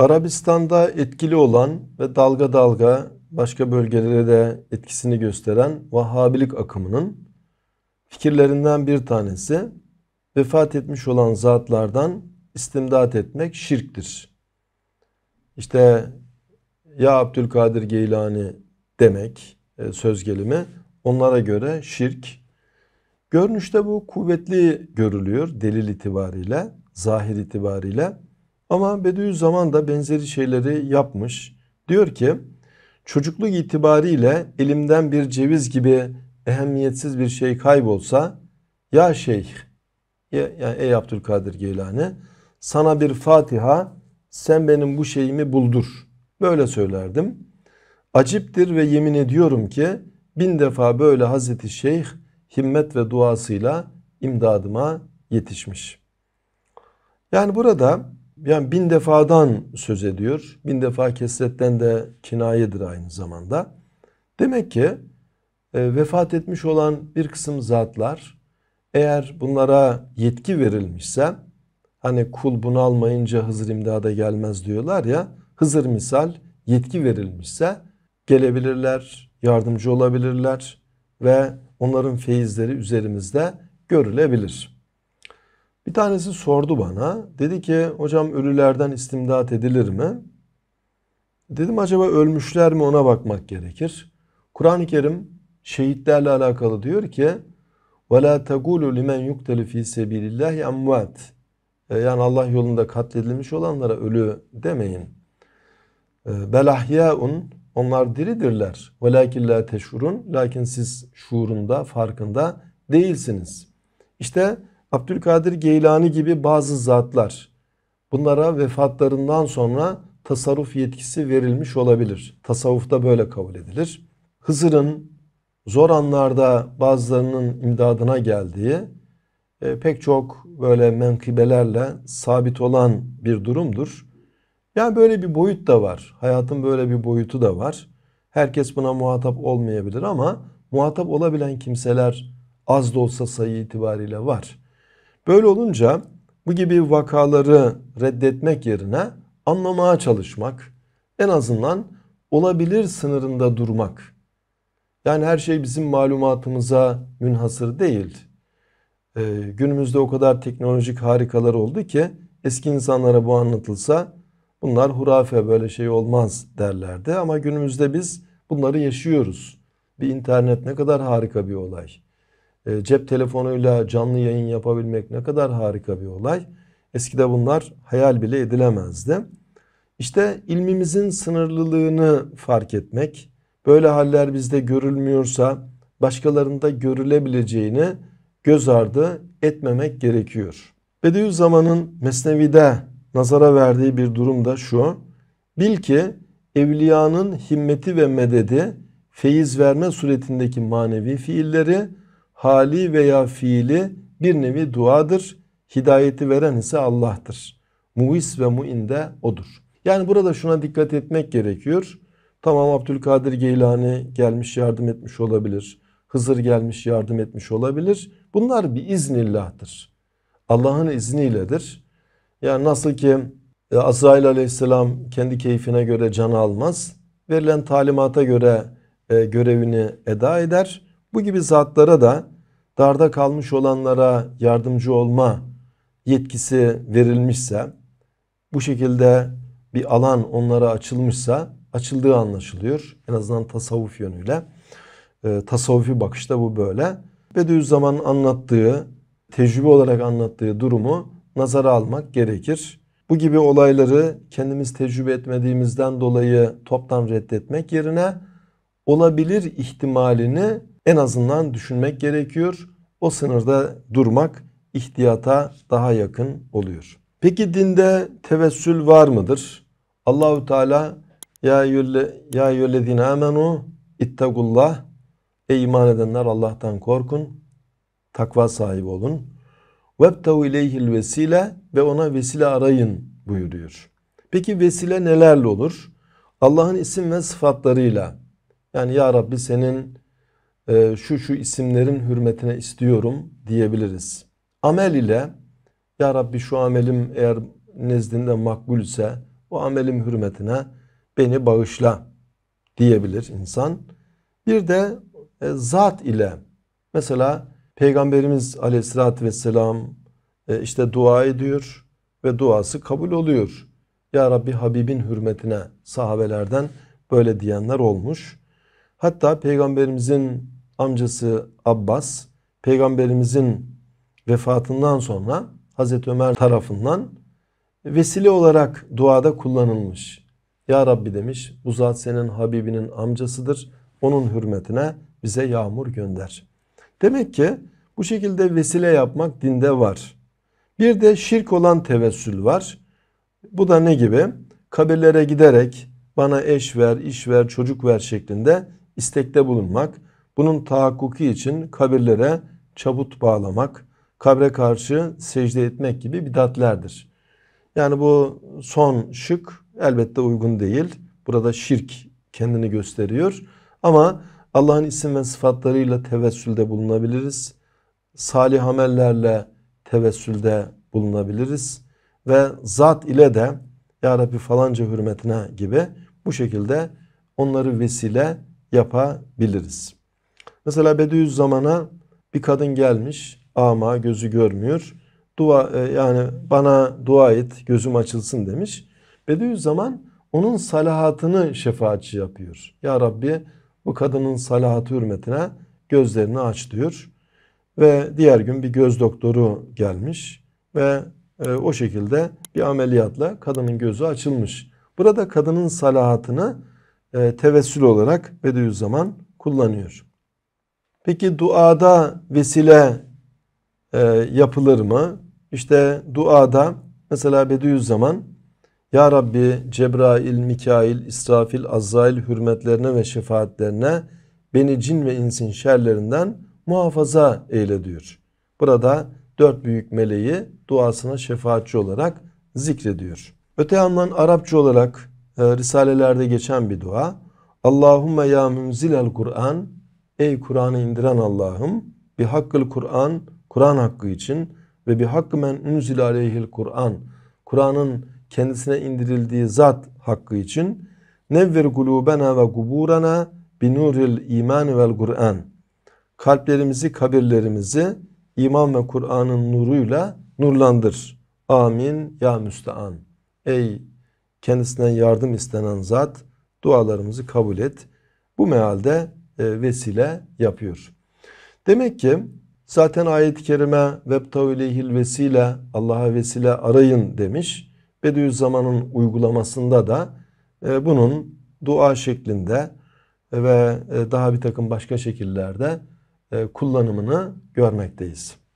Arabistan'da etkili olan ve dalga dalga başka bölgelere de etkisini gösteren Vahhabilik akımının fikirlerinden bir tanesi vefat etmiş olan zatlardan istimdat etmek şirktir. İşte ya Abdülkadir Geylani demek e, söz gelimi onlara göre şirk. Görünüşte bu kuvvetli görülüyor delil itibariyle, zahir itibariyle. Ama Bediüzzaman da benzeri şeyleri yapmış. Diyor ki çocukluk itibariyle elimden bir ceviz gibi ehemmiyetsiz bir şey kaybolsa ya şeyh ya, ya ey Abdülkadir Geylani sana bir Fatiha sen benim bu şeyimi buldur. Böyle söylerdim. Aciptir ve yemin ediyorum ki bin defa böyle Hazreti Şeyh himmet ve duasıyla imdadıma yetişmiş. Yani burada yani bin defadan söz ediyor. Bin defa kesretten de kinayedir aynı zamanda. Demek ki e, vefat etmiş olan bir kısım zatlar eğer bunlara yetki verilmişse hani kul bunu almayınca Hızır imdada gelmez diyorlar ya Hızır misal yetki verilmişse gelebilirler, yardımcı olabilirler ve onların feyizleri üzerimizde görülebilir. Bir tanesi sordu bana. Dedi ki hocam ölülerden istimdat edilir mi? Dedim acaba ölmüşler mi ona bakmak gerekir. Kur'an-ı Kerim şehitlerle alakalı diyor ki وَلَا تَقُولُ لِمَنْ يُقْتَلُ ف۪ي سَب۪يلِ اللّٰهِ Yani Allah yolunda katledilmiş olanlara ölü demeyin. بَلَحْيَاءٌ e, Onlar diridirler. وَلَاكِنْ لَا Lakin siz şuurunda, farkında değilsiniz. İşte Abdülkadir Geylani gibi bazı zatlar bunlara vefatlarından sonra tasarruf yetkisi verilmiş olabilir. Tasavvufta böyle kabul edilir. Hızır'ın zor anlarda bazılarının imdadına geldiği e, pek çok böyle menkıbelerle sabit olan bir durumdur. Yani böyle bir boyut da var. Hayatın böyle bir boyutu da var. Herkes buna muhatap olmayabilir ama muhatap olabilen kimseler az da olsa sayı itibariyle var. Böyle olunca bu gibi vakaları reddetmek yerine anlamaya çalışmak en azından olabilir sınırında durmak. Yani her şey bizim malumatımıza münhasır değil. Ee, günümüzde o kadar teknolojik harikalar oldu ki eski insanlara bu anlatılsa bunlar hurafe böyle şey olmaz derlerdi. Ama günümüzde biz bunları yaşıyoruz. Bir internet ne kadar harika bir olay. E, cep telefonuyla canlı yayın yapabilmek ne kadar harika bir olay. Eskide bunlar hayal bile edilemezdi. İşte ilmimizin sınırlılığını fark etmek, böyle haller bizde görülmüyorsa başkalarında görülebileceğini göz ardı etmemek gerekiyor. Bediüzzaman'ın Mesnevi'de nazara verdiği bir durum da şu. Bil ki evliyanın himmeti ve mededi feyiz verme suretindeki manevi fiilleri hali veya fiili bir nevi duadır. Hidayeti veren ise Allah'tır. Muis ve muin de odur. Yani burada şuna dikkat etmek gerekiyor. Tamam Abdülkadir Geylani gelmiş yardım etmiş olabilir. Hızır gelmiş yardım etmiş olabilir. Bunlar bir iznillah'tır. Allah'ın izniyledir. Yani nasıl ki e, Azrail aleyhisselam kendi keyfine göre can almaz. Verilen talimata göre e, görevini eda eder. Bu gibi zatlara da darda kalmış olanlara yardımcı olma yetkisi verilmişse bu şekilde bir alan onlara açılmışsa açıldığı anlaşılıyor. En azından tasavvuf yönüyle. E, tasavvufi bakışta bu böyle. Bediüzzaman'ın anlattığı, tecrübe olarak anlattığı durumu nazara almak gerekir. Bu gibi olayları kendimiz tecrübe etmediğimizden dolayı toptan reddetmek yerine olabilir ihtimalini en azından düşünmek gerekiyor. O sınırda durmak ihtiyata daha yakın oluyor. Peki dinde tevessül var mıdır? Allahu Teala ya ya yöllezine amenu ittakullah Ey iman edenler Allah'tan korkun. Takva sahibi olun. Vebtahu ileyhil vesile ve ona vesile arayın buyuruyor. Peki vesile nelerle olur? Allah'ın isim ve sıfatlarıyla. Yani ya Rabbi senin e, şu şu isimlerin hürmetine istiyorum diyebiliriz. Amel ile ya Rabbi şu amelim eğer nezdinde makbulse, ise bu amelim hürmetine beni bağışla diyebilir insan. Bir de e, zat ile mesela Peygamberimiz aleyhissalatü vesselam e, işte dua ediyor ve duası kabul oluyor. Ya Rabbi Habibin hürmetine sahabelerden böyle diyenler olmuş. Hatta Peygamberimizin amcası Abbas peygamberimizin vefatından sonra Hazreti Ömer tarafından vesile olarak duada kullanılmış. Ya Rabbi demiş bu zat senin Habibinin amcasıdır. Onun hürmetine bize yağmur gönder. Demek ki bu şekilde vesile yapmak dinde var. Bir de şirk olan tevessül var. Bu da ne gibi? Kabirlere giderek bana eş ver, iş ver, çocuk ver şeklinde istekte bulunmak. Bunun tahakkuki için kabirlere çabut bağlamak, kabre karşı secde etmek gibi bidatlerdir. Yani bu son şık elbette uygun değil. Burada şirk kendini gösteriyor. Ama Allah'ın isim ve sıfatlarıyla tevessülde bulunabiliriz. Salih amellerle tevessülde bulunabiliriz. Ve zat ile de Ya Rabbi falanca hürmetine gibi bu şekilde onları vesile yapabiliriz. Mesela Bediüzzaman'a bir kadın gelmiş ama gözü görmüyor. Dua e, yani bana dua et gözüm açılsın demiş. Bediüzzaman onun salahatını şefaatçi yapıyor. Ya Rabbi bu kadının salahatı hürmetine gözlerini aç diyor. Ve diğer gün bir göz doktoru gelmiş ve e, o şekilde bir ameliyatla kadının gözü açılmış. Burada kadının salahatını e, tevessül olarak Bediüzzaman kullanıyor. Peki duada vesile e, yapılır mı? İşte duada mesela Bediüzzaman Ya Rabbi Cebrail, Mikail, İsrafil, Azrail hürmetlerine ve şefaatlerine beni cin ve insin şerlerinden muhafaza eyle diyor. Burada dört büyük meleği duasına şefaatçi olarak zikrediyor. Öte yandan Arapça olarak e, risalelerde geçen bir dua. Allahümme ya münzilel Kur'an Ey Kur'an'ı indiren Allah'ım bir hakkıl Kur'an, Kur'an hakkı için ve bir hakkı men unzil aleyhil Kur'an, Kur'an'ın kendisine indirildiği zat hakkı için nevvir gulubena ve guburana binuril iman vel Kur'an. Kalplerimizi, kabirlerimizi iman ve Kur'an'ın nuruyla nurlandır. Amin ya müstean. Ey kendisinden yardım istenen zat dualarımızı kabul et. Bu mealde e, vesile yapıyor. Demek ki zaten ayet-i kerime vebtavlihil vesile Allah'a vesile arayın demiş. Bediüzzaman'ın uygulamasında da e, bunun dua şeklinde e, ve daha bir takım başka şekillerde kullanımını görmekteyiz.